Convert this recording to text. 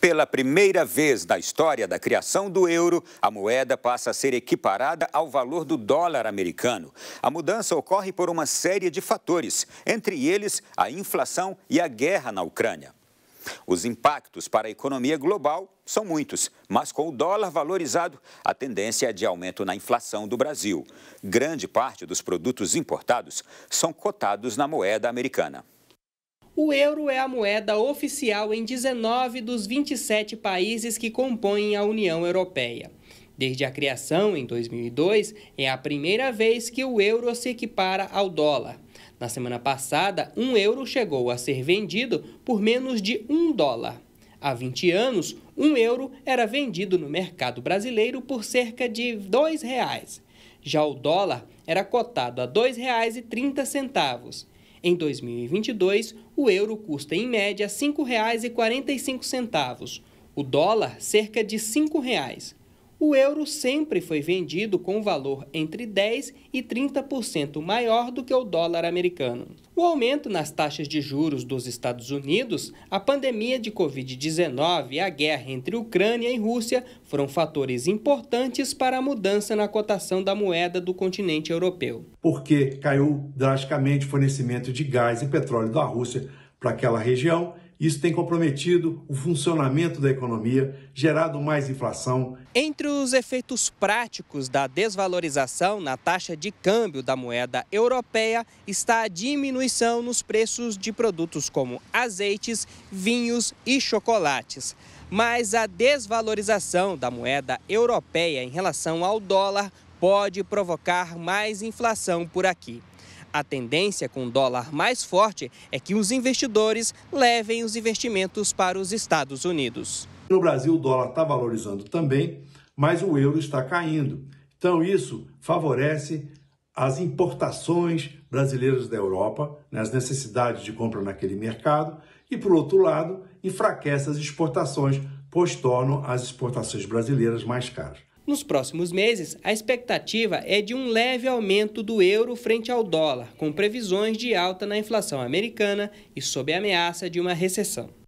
Pela primeira vez na história da criação do euro, a moeda passa a ser equiparada ao valor do dólar americano. A mudança ocorre por uma série de fatores, entre eles a inflação e a guerra na Ucrânia. Os impactos para a economia global são muitos, mas com o dólar valorizado, a tendência é de aumento na inflação do Brasil. Grande parte dos produtos importados são cotados na moeda americana. O euro é a moeda oficial em 19 dos 27 países que compõem a União Europeia. Desde a criação, em 2002, é a primeira vez que o euro se equipara ao dólar. Na semana passada, um euro chegou a ser vendido por menos de um dólar. Há 20 anos, um euro era vendido no mercado brasileiro por cerca de R$ reais, Já o dólar era cotado a R$ 2,30. Em 2022, o euro custa em média R$ 5,45, o dólar cerca de R$ 5,00 o euro sempre foi vendido com valor entre 10% e 30% maior do que o dólar americano. O aumento nas taxas de juros dos Estados Unidos, a pandemia de Covid-19 e a guerra entre Ucrânia e Rússia foram fatores importantes para a mudança na cotação da moeda do continente europeu. Porque caiu drasticamente o fornecimento de gás e petróleo da Rússia para aquela região isso tem comprometido o funcionamento da economia, gerado mais inflação. Entre os efeitos práticos da desvalorização na taxa de câmbio da moeda europeia está a diminuição nos preços de produtos como azeites, vinhos e chocolates. Mas a desvalorização da moeda europeia em relação ao dólar pode provocar mais inflação por aqui. A tendência com o dólar mais forte é que os investidores levem os investimentos para os Estados Unidos. No Brasil, o dólar está valorizando também, mas o euro está caindo. Então, isso favorece as importações brasileiras da Europa, né, as necessidades de compra naquele mercado, e, por outro lado, enfraquece as exportações, pois tornam as exportações brasileiras mais caras. Nos próximos meses, a expectativa é de um leve aumento do euro frente ao dólar, com previsões de alta na inflação americana e sob a ameaça de uma recessão.